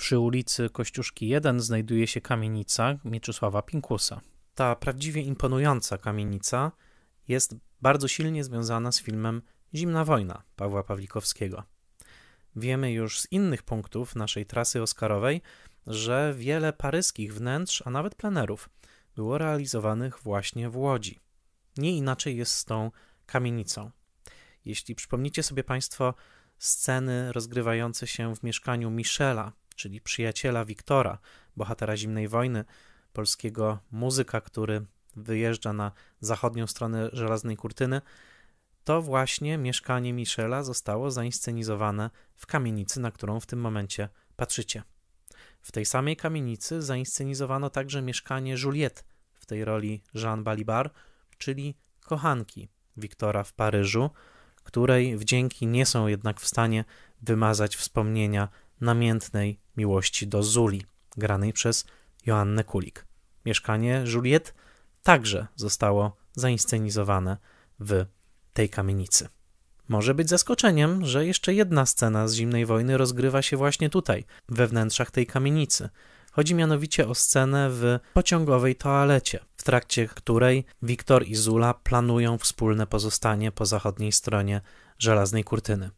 Przy ulicy Kościuszki 1 znajduje się kamienica Mieczysława Pinkusa. Ta prawdziwie imponująca kamienica jest bardzo silnie związana z filmem Zimna wojna Pawła Pawlikowskiego. Wiemy już z innych punktów naszej trasy oscarowej, że wiele paryskich wnętrz, a nawet plenerów było realizowanych właśnie w Łodzi. Nie inaczej jest z tą kamienicą. Jeśli przypomnicie sobie Państwo sceny rozgrywające się w mieszkaniu Michela, czyli przyjaciela Wiktora, bohatera zimnej wojny, polskiego muzyka, który wyjeżdża na zachodnią stronę żelaznej kurtyny, to właśnie mieszkanie Michela zostało zainscenizowane w kamienicy, na którą w tym momencie patrzycie. W tej samej kamienicy zainscenizowano także mieszkanie Juliette w tej roli Jean Balibar, czyli kochanki Wiktora w Paryżu, której wdzięki nie są jednak w stanie wymazać wspomnienia namiętnej miłości do Zuli, granej przez Joannę Kulik. Mieszkanie Juliet także zostało zainscenizowane w tej kamienicy. Może być zaskoczeniem, że jeszcze jedna scena z zimnej wojny rozgrywa się właśnie tutaj, we wnętrzach tej kamienicy. Chodzi mianowicie o scenę w pociągowej toalecie, w trakcie której Wiktor i Zula planują wspólne pozostanie po zachodniej stronie żelaznej kurtyny.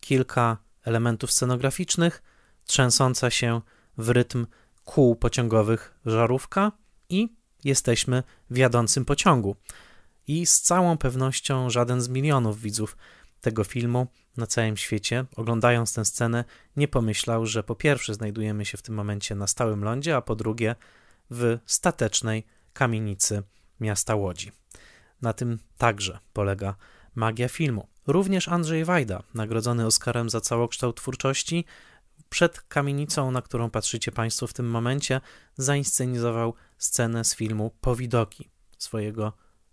Kilka elementów scenograficznych, trzęsąca się w rytm kół pociągowych żarówka i jesteśmy w jadącym pociągu. I z całą pewnością żaden z milionów widzów tego filmu na całym świecie, oglądając tę scenę, nie pomyślał, że po pierwsze znajdujemy się w tym momencie na stałym lądzie, a po drugie w statecznej kamienicy miasta Łodzi. Na tym także polega magia filmu. Również Andrzej Wajda, nagrodzony Oscarem za całokształt twórczości, przed kamienicą, na którą patrzycie Państwo w tym momencie, zainscenizował scenę z filmu Powidoki, swojego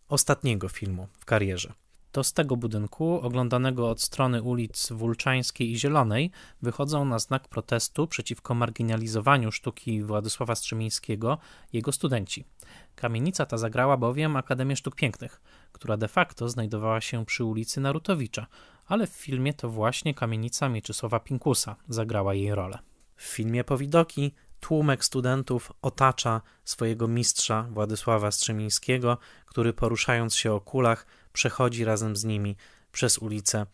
ostatniego filmu w karierze to z tego budynku, oglądanego od strony ulic Wulczańskiej i Zielonej, wychodzą na znak protestu przeciwko marginalizowaniu sztuki Władysława Strzemińskiego jego studenci. Kamienica ta zagrała bowiem Akademię Sztuk Pięknych, która de facto znajdowała się przy ulicy Narutowicza, ale w filmie to właśnie kamienica Mieczysława Pinkusa zagrała jej rolę. W filmie Powidoki tłumek studentów otacza swojego mistrza Władysława Strzemińskiego, który poruszając się o kulach przechodzi razem z nimi przez ulicę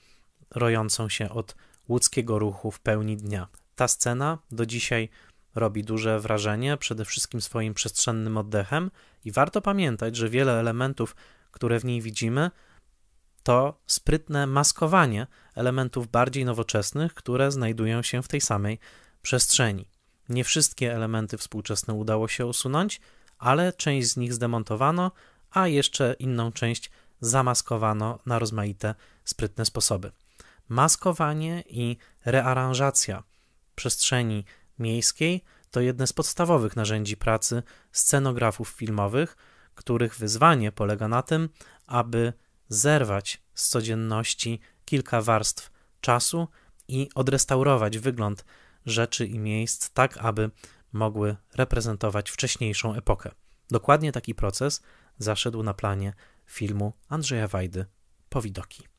rojącą się od łódzkiego ruchu w pełni dnia. Ta scena do dzisiaj robi duże wrażenie, przede wszystkim swoim przestrzennym oddechem, i warto pamiętać, że wiele elementów, które w niej widzimy, to sprytne maskowanie elementów bardziej nowoczesnych, które znajdują się w tej samej przestrzeni. Nie wszystkie elementy współczesne udało się usunąć, ale część z nich zdemontowano, a jeszcze inną część zamaskowano na rozmaite sprytne sposoby. Maskowanie i rearanżacja przestrzeni miejskiej to jedne z podstawowych narzędzi pracy scenografów filmowych, których wyzwanie polega na tym, aby zerwać z codzienności kilka warstw czasu i odrestaurować wygląd rzeczy i miejsc, tak aby mogły reprezentować wcześniejszą epokę. Dokładnie taki proces zaszedł na planie filmu Andrzeja Wajdy Powidoki.